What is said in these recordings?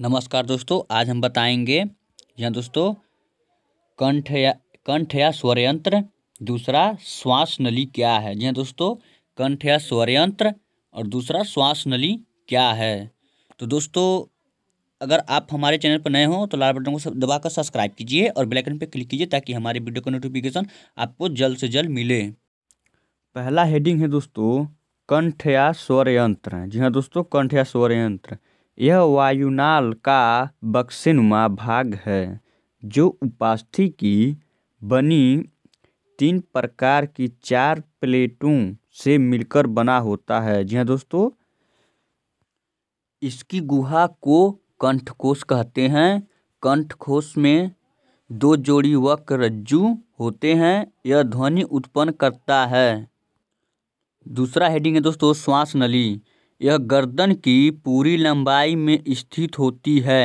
नमस्कार दोस्तों आज हम बताएंगे या दोस्तों कंठ या कंठ या स्वरयंत्र दूसरा श्वास नली क्या है जी दोस्तों कंठ या स्वरयंत्र और दूसरा श्वास नली क्या है तो दोस्तों अगर आप हमारे चैनल पर नए हो तो लाल बटन को दबाकर सब्सक्राइब कीजिए और बेल आइकन पर क्लिक कीजिए ताकि हमारे वीडियो का नोटिफिकेशन आपको जल्द से जल्द मिले पहला हेडिंग है दोस्तों कंठ या स्वरयंत्र जी हाँ दोस्तों कंठ या स्वरयंत्र यह वायुनाल का बक्सिनुमा भाग है जो उपास्थि की बनी तीन प्रकार की चार प्लेटों से मिलकर बना होता है जी हाँ दोस्तों इसकी गुहा को कंठकोश कहते हैं कंठकोश में दो जोड़ी रज्जु होते हैं यह ध्वनि उत्पन्न करता है दूसरा हेडिंग है दोस्तों श्वास नली यह गर्दन की पूरी लंबाई में स्थित होती है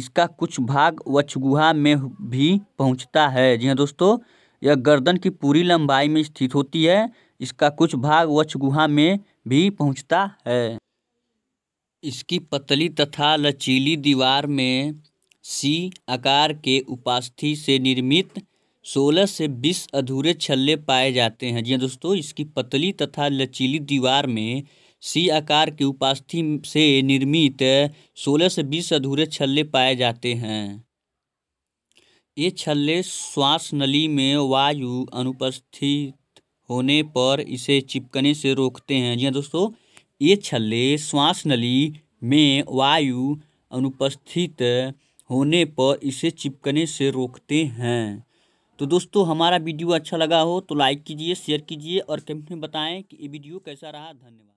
इसका कुछ भाग वचगुहा में भी पहुंचता है जी हाँ दोस्तों यह गर्दन की पूरी लंबाई में स्थित होती है इसका कुछ भाग वचगुहा में भी पहुंचता है इसकी पतली तथा लचीली दीवार में सी आकार के उपास्थि से निर्मित 16 से 20 अधूरे छल्ले पाए जाते हैं जी हाँ दोस्तों इसकी पतली तथा लचीली दीवार में सी आकार की उपास्थि से निर्मित 16 से 20 अधूरे छल्ले पाए जाते हैं ये छल्ले श्वास नली में वायु अनुपस्थित होने पर इसे चिपकने से रोकते हैं जी हाँ दोस्तों ये छल्ले श्वास नली में वायु अनुपस्थित होने पर इसे चिपकने से रोकते हैं तो दोस्तों हमारा वीडियो अच्छा लगा हो तो लाइक कीजिए शेयर कीजिए और कमेंट में बताएं कि ये वीडियो कैसा रहा धन्यवाद